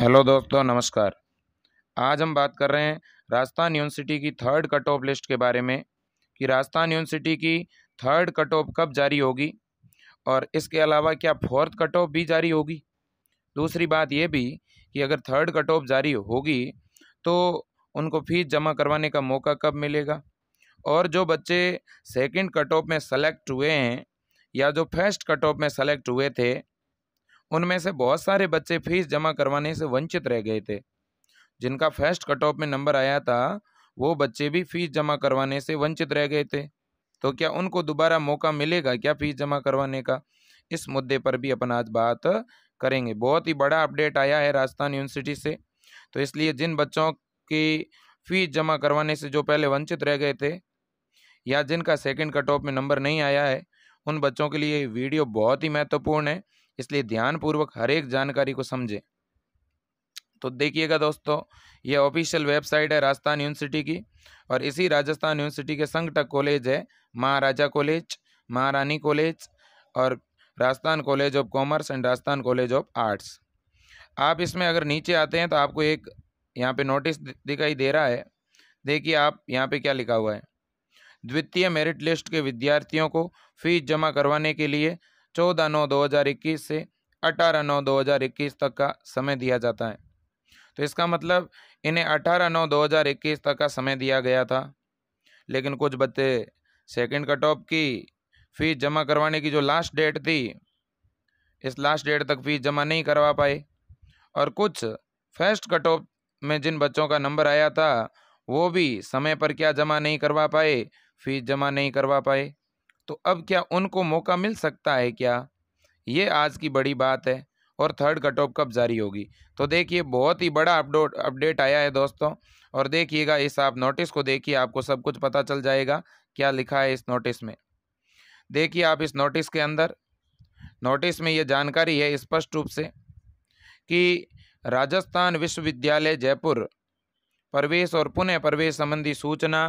hello दोस्तों नमस्कार आज हम बात कर रहे हैं राजस्थान यूनिवर्सिटी की थर्ड कट ऑफ लिस्ट के बारे में कि राजस्थान यूनिवर्सिटी की थर्ड कट ऑफ कब जारी होगी और इसके अलावा क्या फोर्थ कट ऑफ भी जारी होगी दूसरी बात ये भी कि अगर थर्ड कट ऑफ जारी होगी तो उनको फीस जमा करवाने का मौका कब मिलेगा और जो बच्चे सेकेंड कट ऑफ में सेलेक्ट हुए हैं या जो फर्स्ट कट ऑफ में सेलेक्ट हुए थे उनमें से बहुत सारे बच्चे फीस जमा करवाने से वंचित रह गए थे जिनका फर्स्ट कट ऑफ में नंबर आया था वो बच्चे भी फीस जमा करवाने से वंचित रह गए थे तो क्या उनको दोबारा मौका मिलेगा क्या फीस जमा करवाने का इस मुद्दे पर भी अपन आज बात करेंगे बहुत ही बड़ा अपडेट आया है राजस्थान यूनिवर्सिटी से तो इसलिए जिन बच्चों की फीस जमा करवाने से जो पहले वंचित रह गए थे या जिनका सेकंड कट ऑफ में नंबर नहीं आया है उन बच्चों के लिए वीडियो बहुत ही महत्वपूर्ण है इसलिए ध्यानपूर्वक हर एक जानकारी को समझें तो देखिएगा दोस्तों ये ऑफिशियल वेबसाइट है राजस्थान यूनिवर्सिटी की और इसी राजस्थान यूनिवर्सिटी के संगठक कॉलेज है महाराजा कॉलेज महारानी कॉलेज और Rajasthan college of commerce and Rajasthan college of arts आप इसमें अगर नीचे आते हैं तो आपको एक यहाँ पे नोटिस दिखाई दे रहा है देखिए आप यहाँ पे क्या लिखा हुआ है द्वितीय मेरिट लिस्ट के विद्यार्थियों को फीस जमा करवाने के लिए चौदह नौ दो हज़ार इक्कीस से अठारह नौ दो हज़ार इक्कीस तक का समय दिया जाता है तो इसका मतलब इन्हें अठारह नौ दो हज़ार इक्कीस तक का समय दिया गया था लेकिन कुछ बच्चे सेकेंड कट ऑफ की फ़ीस जमा करवाने की जो लास्ट डेट थी इस लास्ट डेट तक फ़ीस जमा नहीं करवा पाए और कुछ फर्स्ट कट ऑफ में जिन बच्चों का नंबर आया था वो भी समय पर क्या जमा नहीं करवा पाए फीस जमा नहीं करवा पाए तो अब क्या उनको मौका मिल सकता है क्या ये आज की बड़ी बात है और थर्ड कट ऑफ कब जारी होगी तो देखिए बहुत ही बड़ा अपडोट अपडेट आया है दोस्तों और देखिएगा इस आप नोटिस को देखिए आपको सब कुछ पता चल जाएगा क्या लिखा है इस नोटिस में देखिए आप इस नोटिस के अंदर नोटिस में ये जानकारी है स्पष्ट रूप से कि राजस्थान विश्वविद्यालय जयपुर प्रवेश और पुनः प्रवेश संबंधी सूचना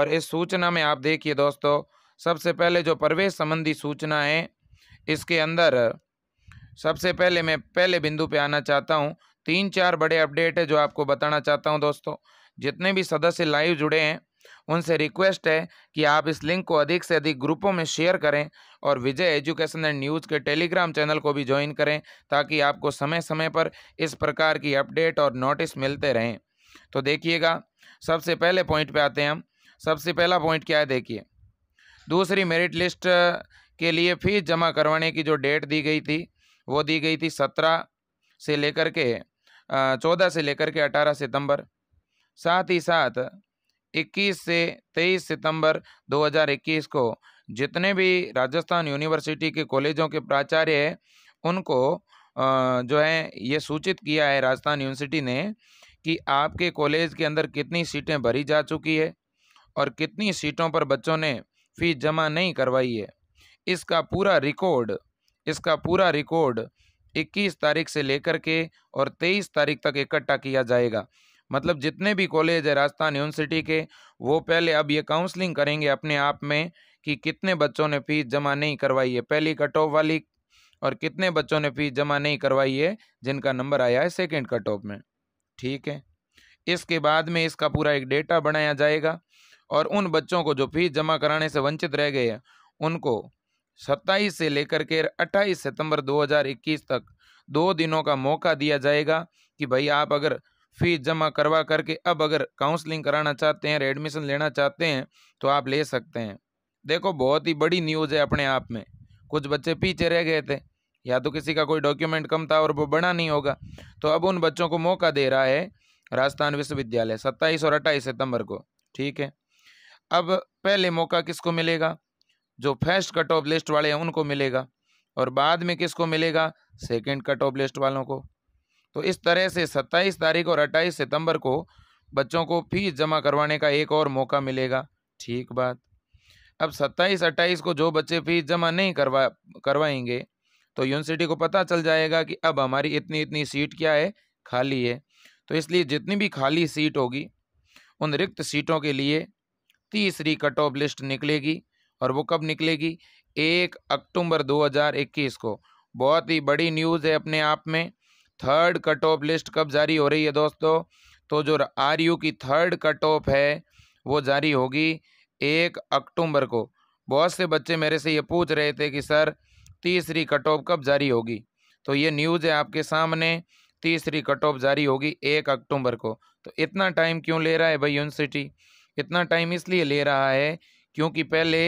और इस सूचना में आप देखिए दोस्तों सबसे पहले जो प्रवेश संबंधी सूचना है इसके अंदर सबसे पहले मैं पहले बिंदु पे आना चाहता हूँ तीन चार बड़े अपडेट है जो आपको बताना चाहता हूँ दोस्तों जितने भी सदस्य लाइव जुड़े हैं उनसे रिक्वेस्ट है कि आप इस लिंक को अधिक से अधिक ग्रुपों में शेयर करें और विजय एजुकेशन एंड न्यूज़ के टेलीग्राम चैनल को भी ज्वाइन करें ताकि आपको समय समय पर इस प्रकार की अपडेट और नोटिस मिलते रहें तो देखिएगा सबसे पहले पॉइंट पे आते हैं हम सबसे पहला पॉइंट क्या है देखिए दूसरी मेरिट लिस्ट के लिए फीस जमा करवाने की जो डेट दी गई थी वो दी गई थी सत्रह से लेकर के चौदह से लेकर के अठारह सितंबर साथ ही साथ इक्कीस से तेईस सितंबर 2021 को जितने भी राजस्थान यूनिवर्सिटी के कॉलेजों के प्राचार्य हैं उनको जो है ये सूचित किया है राजस्थान यूनिवर्सिटी ने कि आपके कॉलेज के अंदर कितनी सीटें भरी जा चुकी है और कितनी सीटों पर बच्चों ने फीस जमा नहीं करवाई है इसका पूरा रिकॉर्ड इसका पूरा रिकॉर्ड 21 तारीख से लेकर के और 23 तारीख तक इकट्ठा किया जाएगा मतलब जितने भी कॉलेज है राजस्थान यूनिवर्सिटी के वो पहले अब ये काउंसलिंग करेंगे अपने आप में कि कितने बच्चों ने फीस जमा नहीं करवाई है पहली कट ऑफ वाली और कितने बच्चों ने फीस जमा नहीं करवाई है जिनका नंबर आया है सेकेंड कट ऑफ में ठीक है इसके बाद में इसका पूरा एक डेटा बनाया जाएगा और उन बच्चों को जो फीस जमा कराने से वंचित रह गए हैं उनको 27 से लेकर के 28 सितंबर 2021 तक दो दिनों का मौका दिया जाएगा कि भाई आप अगर फीस जमा करवा करके अब अगर काउंसलिंग कराना चाहते हैं एडमिशन लेना चाहते हैं तो आप ले सकते हैं देखो बहुत ही बड़ी न्यूज़ है अपने आप में कुछ बच्चे पीछे रह गए थे या तो किसी का कोई डॉक्यूमेंट कम था और वो बड़ा नहीं होगा तो अब उन बच्चों को मौका दे रहा है राजस्थान विश्वविद्यालय सत्ताईस और अट्ठाईस सितंबर को ठीक है अब पहले मौका किसको मिलेगा जो फर्स्ट कट ऑफ लिस्ट वाले हैं उनको मिलेगा और बाद में किसको मिलेगा सेकंड कट ऑफ लिस्ट वालों को तो इस तरह से 27 तारीख और 28 सितंबर को बच्चों को फीस जमा करवाने का एक और मौका मिलेगा ठीक बात अब 27 28 को जो बच्चे फीस जमा नहीं करवा करवाएंगे तो यूनिवर्सिटी को पता चल जाएगा कि अब हमारी इतनी इतनी सीट क्या है खाली है तो इसलिए जितनी भी खाली सीट होगी उन रिक्त सीटों के लिए तीसरी कट ऑफ लिस्ट निकलेगी और वो कब निकलेगी एक अक्टूबर 2021 को बहुत ही बड़ी न्यूज़ है अपने आप में थर्ड कट ऑफ लिस्ट कब जारी हो रही है दोस्तों तो जो आर यू की थर्ड कट ऑफ है वो जारी होगी एक अक्टूबर को बहुत से बच्चे मेरे से ये पूछ रहे थे कि सर तीसरी कट ऑफ कब जारी होगी तो ये न्यूज़ है आपके सामने तीसरी कट ऑफ जारी होगी एक अक्टूबर को तो इतना टाइम क्यों ले रहा है भाई यूनिवर्सिटी इतना टाइम इसलिए ले रहा है क्योंकि पहले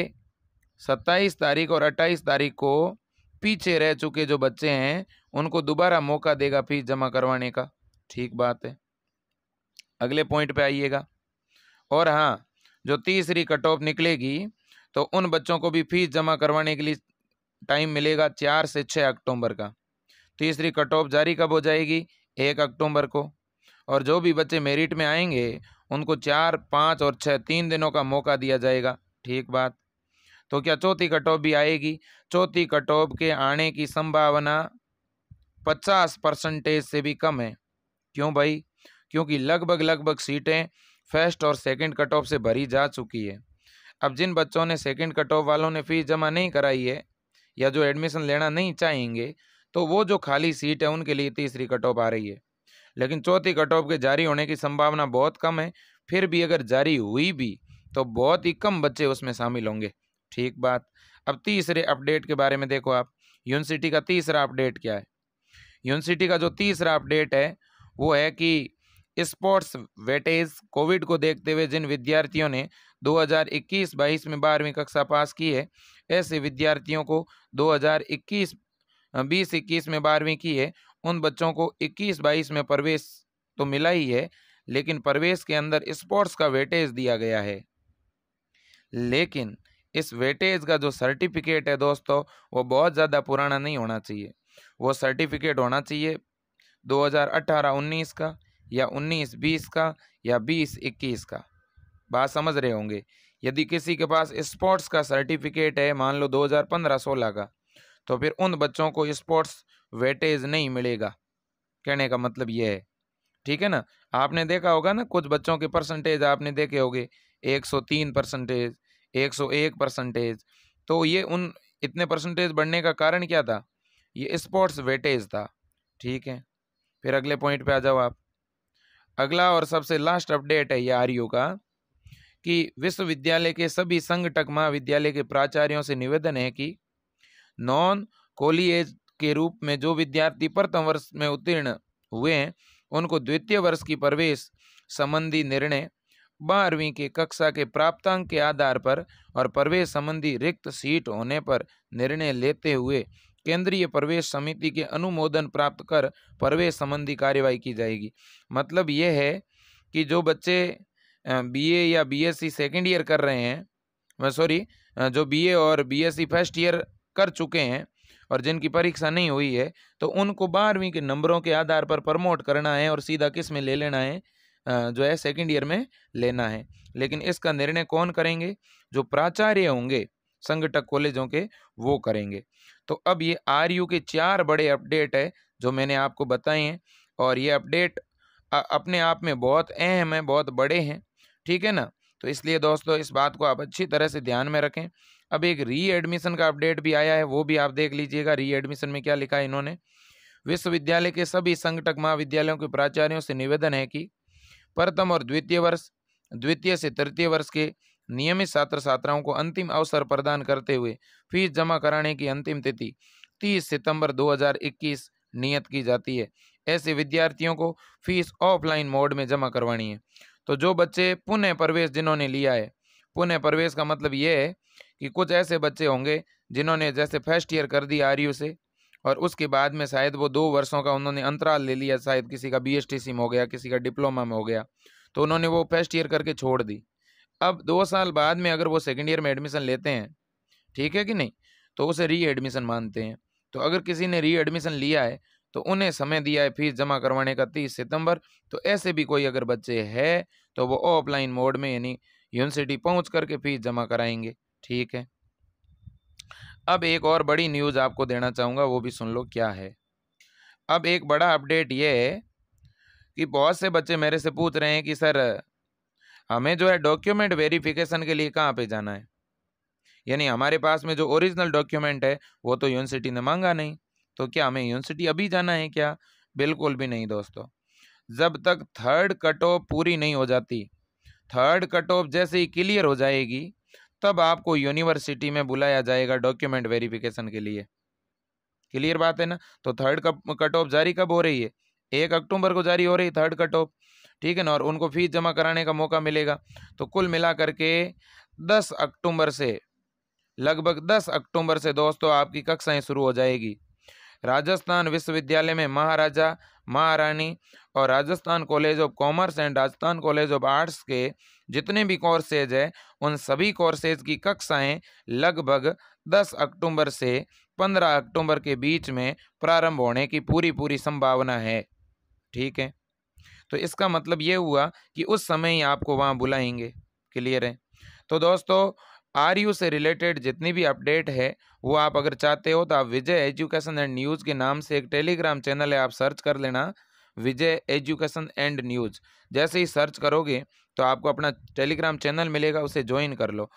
सत्ताईस तारीख और अट्ठाईस तारीख को पीछे रह चुके जो बच्चे हैं उनको दोबारा मौका देगा फीस जमा करवाने का ठीक बात है अगले पॉइंट पे आइएगा और हाँ जो तीसरी कट ऑफ निकलेगी तो उन बच्चों को भी फीस जमा करवाने के लिए टाइम मिलेगा चार से छः अक्टूबर का तीसरी कट ऑफ जारी कब हो जाएगी एक अक्टूबर को और जो भी बच्चे मेरिट में आएंगे उनको चार पाँच और छः तीन दिनों का मौका दिया जाएगा ठीक बात तो क्या चौथी कट ऑफ भी आएगी चौथी कट ऑफ के आने की संभावना पचास परसेंटेज से भी कम है क्यों भाई क्योंकि लगभग लगभग सीटें फर्स्ट और सेकंड कट ऑफ से भरी जा चुकी है अब जिन बच्चों ने सेकंड कट ऑफ वालों ने फ़ीस जमा नहीं कराई है या जो एडमिशन लेना नहीं चाहेंगे तो वो जो खाली सीट है उनके लिए तीसरी कट ऑफ आ रही है लेकिन चौथी कट ऑफ के जारी होने की संभावना बहुत कम है फिर भी अगर जारी हुई भी तो बहुत ही कम बच्चे उसमें शामिल होंगे ठीक बात अब तीसरे अपडेट के बारे में देखो आप यूनिवर्सिटी का तीसरा अपडेट क्या है यूनिवर्सिटी का जो तीसरा अपडेट है वो है कि स्पोर्ट्स वेटेज कोविड को देखते हुए जिन विद्यार्थियों ने 2021-22 में बारहवीं कक्षा पास की है ऐसे विद्यार्थियों को 2021 बीस इक्कीस में बारहवीं की है उन बच्चों को 21 बाईस में प्रवेश तो मिला ही है लेकिन प्रवेश के अंदर स्पोर्ट्स का वेटेज दिया गया है लेकिन इस वेटेज का जो सर्टिफिकेट है दोस्तों वो बहुत ज़्यादा पुराना नहीं होना चाहिए वो सर्टिफिकेट होना चाहिए 2018-19 का या 19-20 का या 20-21 का बात समझ रहे होंगे यदि किसी के पास स्पोर्ट्स का सर्टिफिकेट है मान लो 2015-16 का तो फिर उन बच्चों को स्पोर्ट्स वेटेज नहीं मिलेगा कहने का मतलब यह है ठीक है ना आपने देखा होगा ना कुछ बच्चों के परसेंटेज आपने देखे होंगे 103 परसेंटेज 101 परसेंटेज तो ये उन इतने परसेंटेज बढ़ने का कारण क्या था ये स्पोर्ट्स वेटेज था ठीक है फिर अगले पॉइंट पे आ जाओ आप अगला और सबसे लास्ट अपडेट है ये आर का कि विश्वविद्यालय के सभी संघटक महाविद्यालय के प्राचार्यों से निवेदन है कि नॉन कॉलेज के रूप में जो विद्यार्थी प्रथम वर्ष में उत्तीर्ण हुए हैं उनको द्वितीय वर्ष की प्रवेश संबंधी निर्णय बारहवीं के कक्षा के प्राप्तांक के आधार पर और प्रवेश संबंधी रिक्त सीट होने पर निर्णय लेते हुए केंद्रीय प्रवेश समिति के अनुमोदन प्राप्त कर प्रवेश संबंधी कार्यवाही की जाएगी मतलब यह है कि जो बच्चे बीए या बीएससी सेकेंड ईयर कर रहे हैं सॉरी जो बीए और बीएससी फर्स्ट ईयर कर चुके हैं और जिनकी परीक्षा नहीं हुई है तो उनको बारहवीं के नंबरों के आधार पर प्रमोट करना है और सीधा किस में ले लेना है जो है सेकेंड ईयर में लेना है लेकिन इसका निर्णय कौन करेंगे जो प्राचार्य होंगे संगठक कॉलेजों के वो करेंगे तो अब ये आर यू के चार बड़े अपडेट है जो मैंने आपको बताए हैं और ये अपडेट अपने आप में बहुत अहम है बहुत बड़े हैं ठीक है ना तो इसलिए दोस्तों इस बात को आप अच्छी तरह से ध्यान में रखें अब एक री एडमिशन का अपडेट भी आया है वो भी आप देख लीजिएगा री एडमिशन में क्या लिखा है इन्होंने विश्वविद्यालय के सभी संगठक महाविद्यालयों के प्राचार्यों से निवेदन है कि प्रथम और द्वितीय वर्ष द्वितीय से तृतीय वर्ष के नियमित छात्र छात्राओं को अंतिम अवसर प्रदान करते हुए फीस जमा कराने की अंतिम तिथि 30 सितंबर 2021 नियत की जाती है ऐसे विद्यार्थियों को फीस ऑफलाइन मोड में जमा करवानी है तो जो बच्चे पुनः प्रवेश जिन्होंने लिया है पुनः प्रवेश का मतलब ये है कि कुछ ऐसे बच्चे होंगे जिन्होंने जैसे फर्स्ट ईयर कर दिया आर से और उसके बाद में शायद वो दो वर्षों का उन्होंने अंतराल ले लिया शायद किसी का बी एस में हो गया किसी का डिप्लोमा में हो गया तो उन्होंने वो फर्स्ट ईयर करके छोड़ दी अब दो साल बाद में अगर वो सेकेंड ईयर में एडमिशन लेते हैं ठीक है कि नहीं तो उसे री एडमिशन मानते हैं तो अगर किसी ने री एडमिशन लिया है तो उन्हें समय दिया है फीस जमा करवाने का तीस सितंबर तो ऐसे भी कोई अगर बच्चे है तो वो ऑफलाइन मोड में यानी यूनिवर्सिटी पहुंच करके फीस जमा कराएंगे ठीक है अब एक और बड़ी न्यूज़ आपको देना चाहूँगा वो भी सुन लो क्या है अब एक बड़ा अपडेट ये है कि बहुत से बच्चे मेरे से पूछ रहे हैं कि सर हमें जो है डॉक्यूमेंट वेरिफिकेशन के लिए कहाँ पे जाना है यानी हमारे पास में जो ओरिजिनल डॉक्यूमेंट है वो तो यूनिवर्सिटी ने मांगा नहीं तो क्या हमें यूनिवर्सिटी अभी जाना है क्या बिल्कुल भी नहीं दोस्तों जब तक थर्ड कट ऑफ पूरी नहीं हो जाती थर्ड कट ऑफ जैसे ही क्लियर हो जाएगी तब आपको यूनिवर्सिटी में बुलाया जाएगा डॉक्यूमेंट वेरिफिकेशन के लिए क्लियर बात है ना तो थर्ड कट ऑफ जारी कब हो रही है एक अक्टूबर को जारी हो रही थर्ड कट ऑफ ठीक है ना और उनको फीस जमा कराने का मौका मिलेगा तो कुल मिला करके दस अक्टूबर से लगभग दस अक्टूबर से दोस्तों आपकी कक्षाएं शुरू हो जाएगी राजस्थान विश्वविद्यालय में महाराजा महारानी और Rajasthan college of commerce and Rajasthan college of arts के जितने भी कोर्सेज हैं उन सभी कोर्सेज की कक्षाएं लगभग 10 अक्टूबर से 15 अक्टूबर के बीच में प्रारंभ होने की पूरी पूरी संभावना है ठीक है तो इसका मतलब ये हुआ कि उस समय ही आपको वहाँ बुलाएंगे क्लियर है तो दोस्तों आर यू से रिलेटेड जितनी भी अपडेट है वो आप अगर चाहते हो तो आप विजय एजुकेशन एंड न्यूज़ के नाम से एक टेलीग्राम चैनल है आप सर्च कर लेना विजय एजुकेशन एंड न्यूज़ जैसे ही सर्च करोगे तो आपको अपना टेलीग्राम चैनल मिलेगा उसे ज्वाइन कर लो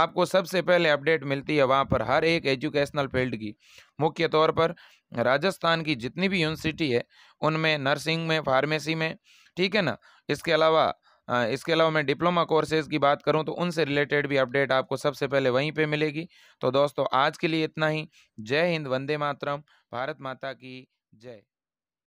आपको सबसे पहले अपडेट मिलती है वहाँ पर हर एक एजुकेशनल फील्ड की मुख्य तौर पर राजस्थान की जितनी भी यूनिवर्सिटी है उनमें नर्सिंग में फार्मेसी में ठीक है ना इसके अलावा इसके अलावा मैं डिप्लोमा कोर्सेज़ की बात करूँ तो उनसे रिलेटेड भी अपडेट आपको सबसे पहले वहीं पर मिलेगी तो दोस्तों आज के लिए इतना ही जय हिंद वंदे मातरम भारत माता की जय